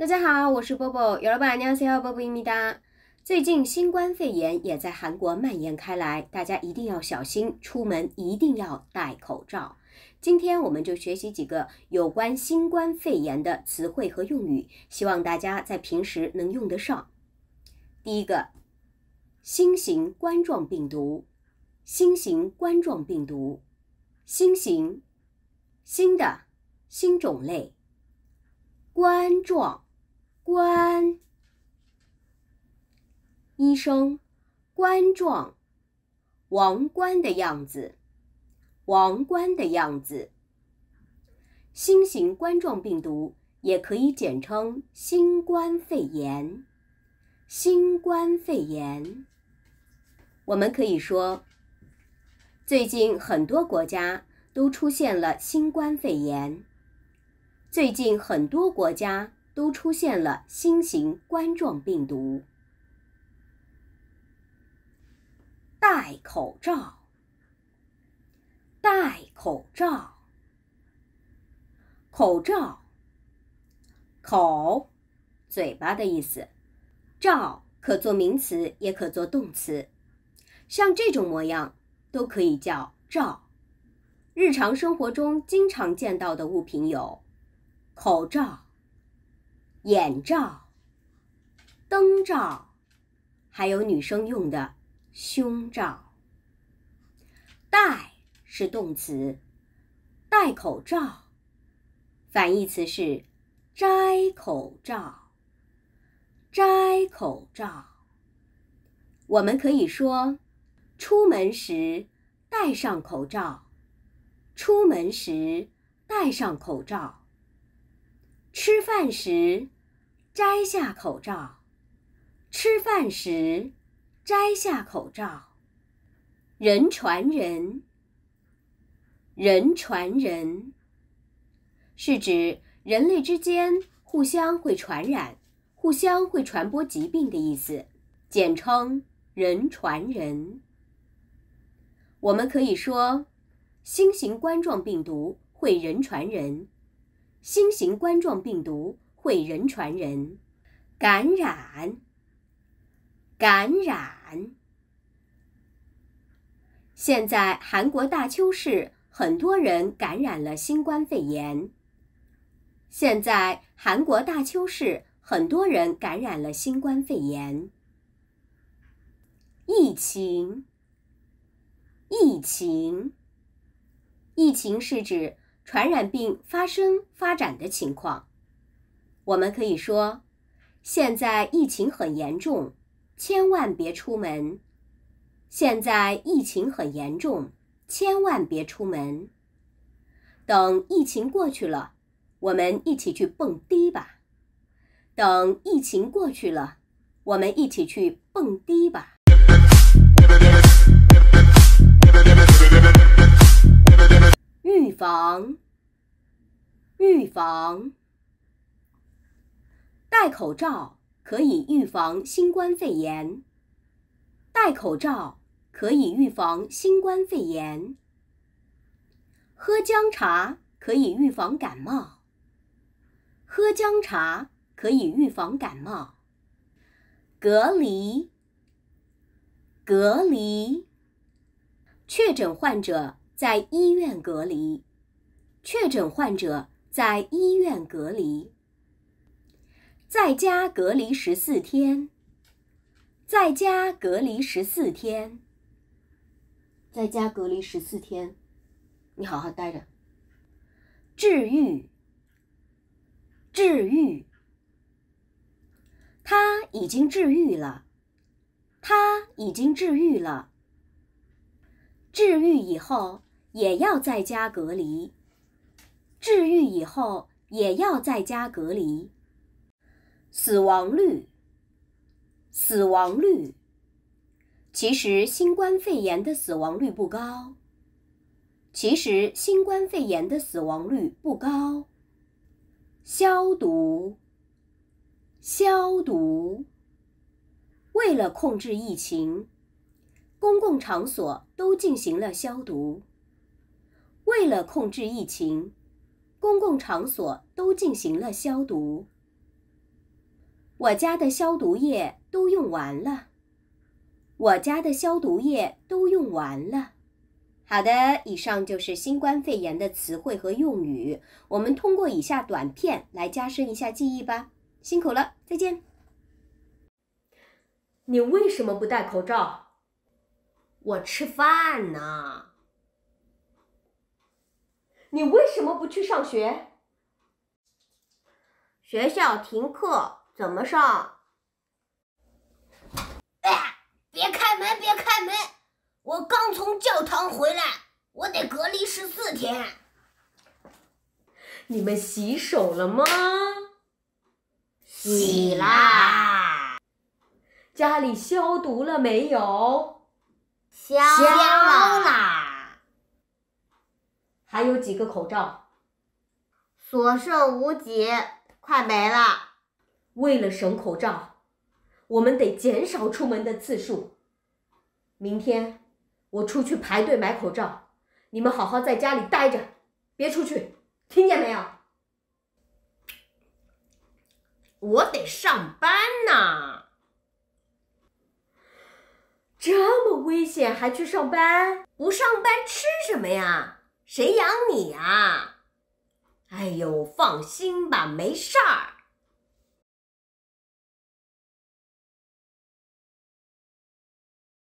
大家好，我是波波，有老板娘，你好，波波一米哒。最近新冠肺炎也在韩国蔓延开来，大家一定要小心，出门一定要戴口罩。今天我们就学习几个有关新冠肺炎的词汇和用语，希望大家在平时能用得上。第一个，新型冠状病毒，新型冠状病毒，新型，新的，新种类，冠状。冠，医生冠状王冠的样子，王冠的样子。新型冠状病毒也可以简称新冠肺炎，新冠肺炎。我们可以说，最近很多国家都出现了新冠肺炎。最近很多国家。都出现了新型冠状病毒。戴口罩，戴口罩，口罩，口，嘴巴的意思。罩可做名词，也可做动词。像这种模样都可以叫罩。日常生活中经常见到的物品有口罩。眼罩、灯罩，还有女生用的胸罩。戴是动词，戴口罩。反义词是摘口罩。摘口罩。我们可以说，出门时戴上口罩。出门时戴上口罩。饭时摘下口罩，吃饭时摘下口罩。人传人，人传人，是指人类之间互相会传染、互相会传播疾病的意思，简称人传人。我们可以说，新型冠状病毒会人传人。新型冠状病毒会人传人，感染，感染。现在韩国大邱市很多人感染了新冠肺炎。现在韩国大邱市很多人感染了新冠肺炎。疫情，疫情，疫情是指。传染病发生发展的情况，我们可以说：现在疫情很严重，千万别出门。现在疫情很严重，千万别出门。等疫情过去了，我们一起去蹦迪吧。等疫情过去了，我们一起去蹦迪吧。预防，预防，戴口罩可以预防新冠肺炎。戴口罩可以预防新冠肺炎。喝姜茶可以预防感冒。喝姜茶可以预防感冒。隔离，隔离，确诊患者。在医院隔离，确诊患者在医院隔离，在家隔离十四天，在家隔离十四天，在家隔离十四天，你好好待着。治愈，治愈，他已经治愈了，他已经治愈了，治愈以后。也要在家隔离。治愈以后也要在家隔离。死亡率，死亡率，其实新冠肺炎的死亡率不高。其实新冠肺炎的死亡率不高。消毒，消毒，为了控制疫情，公共场所都进行了消毒。为了控制疫情，公共场所都进行了消毒。我家的消毒液都用完了。我家的消毒液都用完了。好的，以上就是新冠肺炎的词汇和用语。我们通过以下短片来加深一下记忆吧。辛苦了，再见。你为什么不戴口罩？我吃饭呢。你为什么不去上学？学校停课，怎么上？哎，别开门，别开门！我刚从教堂回来，我得隔离十四天。你们洗手了吗？洗啦。家里消毒了没有？消啦。还有几个口罩，所剩无几，快没了。为了省口罩，我们得减少出门的次数。明天我出去排队买口罩，你们好好在家里待着，别出去，听见没有？我得上班呐，这么危险还去上班？不上班吃什么呀？谁养你啊？哎呦，放心吧，没事儿。